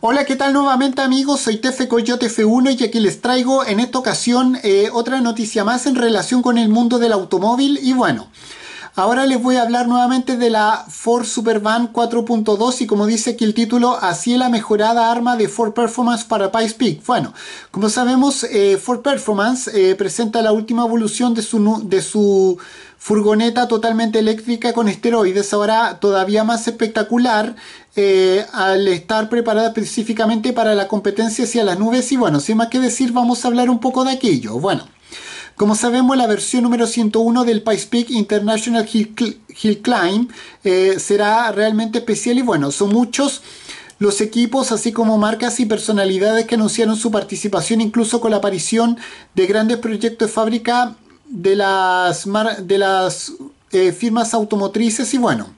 Hola, ¿qué tal nuevamente amigos? Soy Tefe Coyote F1 y aquí les traigo en esta ocasión eh, otra noticia más en relación con el mundo del automóvil y bueno... Ahora les voy a hablar nuevamente de la Ford Supervan 4.2 y como dice aquí el título, así es la mejorada arma de Ford Performance para Pice Peak. Bueno, como sabemos, eh, Ford Performance eh, presenta la última evolución de su, de su furgoneta totalmente eléctrica con esteroides, ahora todavía más espectacular eh, al estar preparada específicamente para la competencia hacia las nubes y bueno, sin más que decir vamos a hablar un poco de aquello. Bueno, como sabemos, la versión número 101 del Pikes Peak International Hill, Climb eh, será realmente especial y bueno, son muchos los equipos, así como marcas y personalidades que anunciaron su participación, incluso con la aparición de grandes proyectos de fábrica de las, de las eh, firmas automotrices y bueno,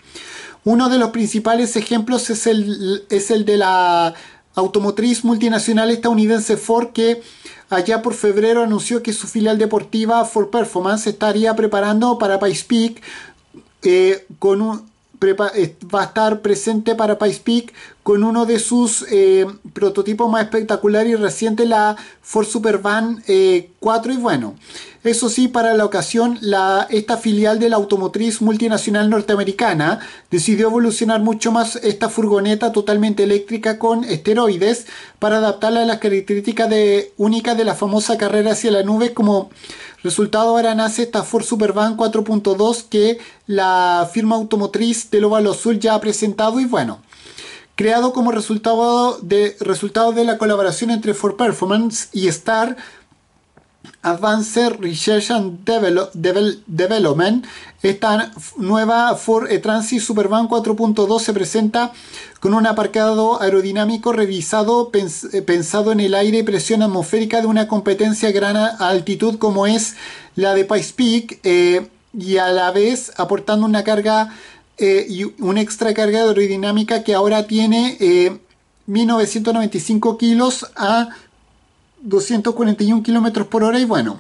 uno de los principales ejemplos es el, es el de la automotriz multinacional estadounidense Ford que allá por febrero anunció que su filial deportiva Ford Performance estaría preparando para Pace Peak eh, con un, va a estar presente para Pikes Peak con uno de sus eh, prototipos más espectaculares y reciente, la Ford Supervan Van eh, 4. Y bueno, eso sí, para la ocasión, la, esta filial de la automotriz multinacional norteamericana decidió evolucionar mucho más esta furgoneta totalmente eléctrica con esteroides para adaptarla a las características únicas de la famosa carrera hacia la nube como Resultado ahora nace esta Ford Supervan 4.2 que la firma automotriz del Ovalo azul ya ha presentado y bueno, creado como resultado de, resultado de la colaboración entre Ford Performance y Star Advanced Research and Development. Esta nueva Ford E-Transit Supervan 4.2 se presenta con un aparcado aerodinámico revisado, eh, pensado en el aire y presión atmosférica de una competencia a gran altitud como es la de Pice Peak eh, y a la vez aportando una carga eh, y una extra carga aerodinámica que ahora tiene 1995 kilos a 241 km por hora y bueno,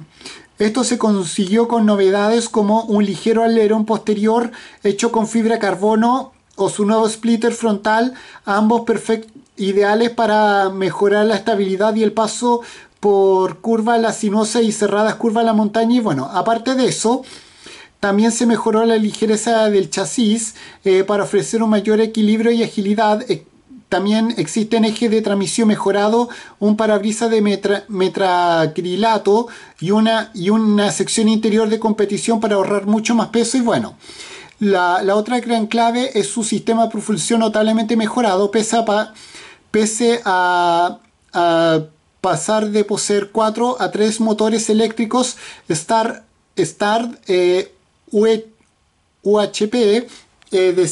esto se consiguió con novedades como un ligero alerón posterior hecho con fibra carbono o su nuevo splitter frontal, ambos perfectos ideales para mejorar la estabilidad y el paso por curvas sinuosas y cerradas curvas de la montaña. Y bueno, aparte de eso, también se mejoró la ligereza del chasis eh, para ofrecer un mayor equilibrio y agilidad, eh, también existen ejes de transmisión mejorado, un parabrisas de metra, y una, y una sección interior de competición para ahorrar mucho más peso y bueno. La, otra gran clave es su sistema de propulsión notablemente mejorado pese a, pese a, pasar de poseer 4 a 3 motores eléctricos Star, Star eh, UHP e, eh, de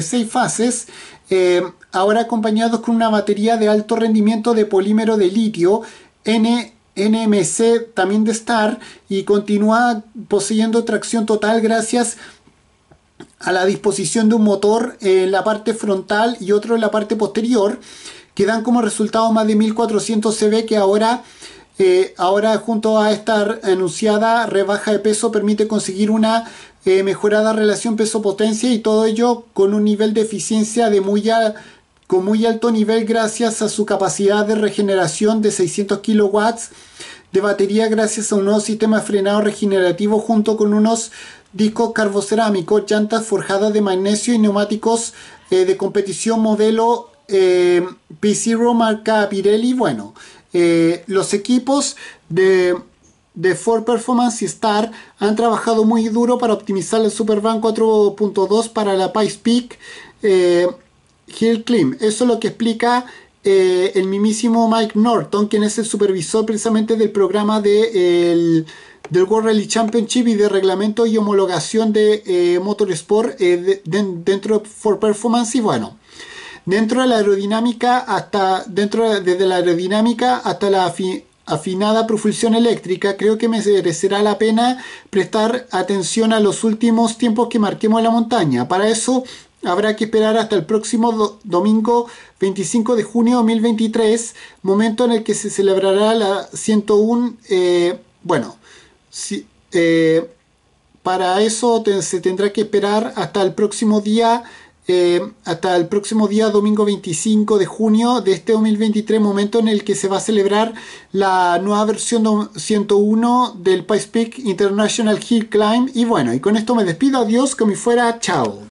6 fases eh, ahora acompañados con una batería de alto rendimiento de polímero de litio NMC también de Star y continúa poseyendo tracción total gracias a la disposición de un motor en la parte frontal y otro en la parte posterior que dan como resultado más de 1400 CV que ahora eh, ahora junto a esta anunciada rebaja de peso permite conseguir una mejorada relación peso-potencia y todo ello con un nivel de eficiencia de muy con muy alto nivel gracias a su capacidad de regeneración de 600 kW de batería gracias a un nuevo sistema frenado regenerativo junto con unos discos carbocerámicos, llantas forjadas de magnesio y neumáticos eh, de competición modelo eh, p marca Pirelli. Bueno, eh, los equipos de de Ford Performance y Star han trabajado muy duro para optimizar el Supervan 4.2 para la Pice Peak eh, Hill Climb. Eso es lo que explica eh, el mismísimo Mike Norton, quien es el supervisor precisamente del programa de, del World Rally Championship y de reglamento y homologación de eh, Motorsport dentro de Ford Performance. Y bueno dentro de la aerodinámica hasta dentro desde la aerodinámica hasta la afinada profusión eléctrica, creo que me merecerá la pena prestar atención a los últimos tiempos que marquemos la montaña. Para eso habrá que esperar hasta el próximo domingo 25 de junio de 2023, momento en el que se celebrará la 101, eh, bueno, eh, para eso se tendrá que esperar hasta el próximo día eh, hasta el próximo día, domingo 25 de junio de este 2023, momento en el que se va a celebrar la nueva versión 101 del Pice Peak International Hill Climb. Y bueno, y con esto me despido, adiós, que me fuera, chao.